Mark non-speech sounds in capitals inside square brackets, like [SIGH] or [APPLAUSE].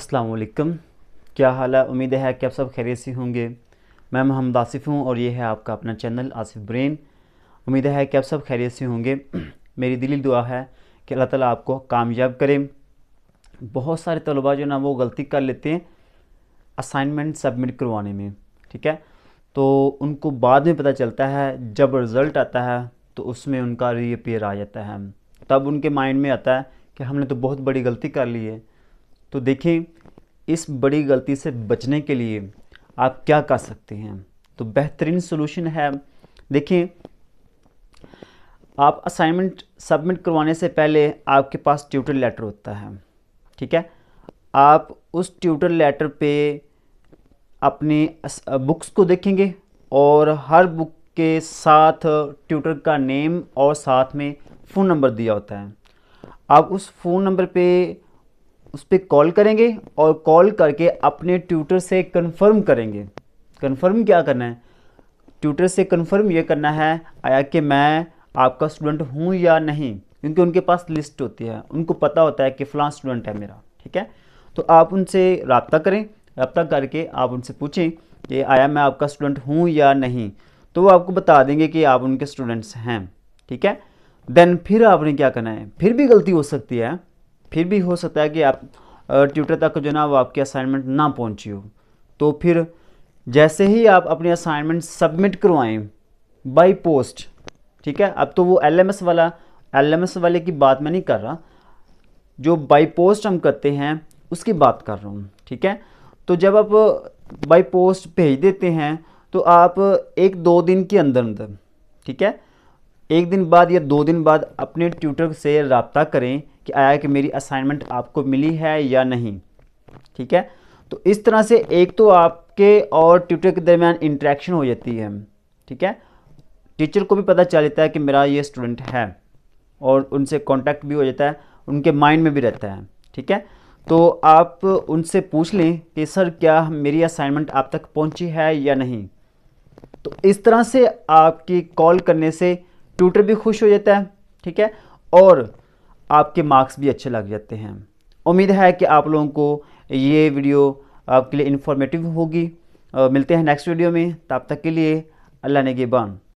असलकम क्या हाल है उम्मीद है कि आप सब खैरियत से होंगे मैं मोहम्मद आसिफ हूँ और ये है आपका अपना चैनल आसिफ ब्रेन उम्मीद है कि आप सब खैरियत से होंगे [CLEARS THROAT] मेरी दिली दुआ है कि अल्लाह ताला आपको कामयाब करे बहुत सारे तलबा जो ना वो गलती कर लेते हैं असाइनमेंट सबमिट करवाने में ठीक है तो उनको बाद में पता चलता है जब रिज़ल्ट आता है तो उसमें उनका रीअपियर आ जाता है तब उनके माइंड में आता है कि हमने तो बहुत बड़ी गलती कर ली है तो देखें इस बड़ी गलती से बचने के लिए आप क्या कर सकते हैं तो बेहतरीन सोल्यूशन है देखें आप असाइनमेंट सबमिट करवाने से पहले आपके पास ट्यूटर लेटर होता है ठीक है आप उस ट्यूटर लेटर पे अपने बुक्स को देखेंगे और हर बुक के साथ ट्यूटर का नेम और साथ में फ़ोन नंबर दिया होता है आप उस फ़ोन नंबर पे उस पर कॉल करेंगे और कॉल करके अपने ट्यूटर से कंफर्म करेंगे कंफर्म क्या करना है ट्यूटर से कंफर्म ये करना है आया कि मैं आपका स्टूडेंट हूँ या नहीं क्योंकि उनके पास लिस्ट होती है उनको पता होता है कि फ़लाँ स्टूडेंट है मेरा ठीक है तो आप उनसे रबता करें रबता करके आप उनसे पूछें कि आया मैं आपका स्टूडेंट हूँ या नहीं तो वो आपको बता देंगे कि आप उनके स्टूडेंट्स हैं ठीक है देन फिर आपने क्या करना है फिर भी गलती हो सकती है फिर भी हो सकता है कि आप ट्यूटर तक जो ना वो आपकी असाइनमेंट ना पहुंची हो तो फिर जैसे ही आप अपनी असाइनमेंट सबमिट करवाएं बाई पोस्ट ठीक है अब तो वो एलएमएस वाला एलएमएस वाले की बात मैं नहीं कर रहा जो बाई पोस्ट हम करते हैं उसकी बात कर रहा हूँ ठीक है तो जब आप बाई पोस्ट भेज देते हैं तो आप एक दो दिन के अंदर अंदर ठीक है एक दिन बाद या दो दिन बाद अपने ट्यूटर से रबता करें आया कि मेरी असाइनमेंट आपको मिली है या नहीं ठीक है तो इस तरह से एक तो आपके और ट्यूटर के दरमियान इंट्रैक्शन हो जाती है ठीक है टीचर को भी पता चल जाता है कि मेरा ये स्टूडेंट है और उनसे कांटेक्ट भी हो जाता है उनके माइंड में भी रहता है ठीक है तो आप उनसे पूछ लें कि सर क्या मेरी असाइनमेंट आप तक पहुंची है या नहीं तो इस तरह से आपकी कॉल करने से ट्यूटर भी खुश हो जाता है ठीक है और आपके मार्क्स भी अच्छे लग जाते हैं उम्मीद है कि आप लोगों को ये वीडियो आपके लिए इन्फॉर्मेटिव होगी मिलते हैं नेक्स्ट वीडियो में तब तक के लिए अल्लाह ने गेबान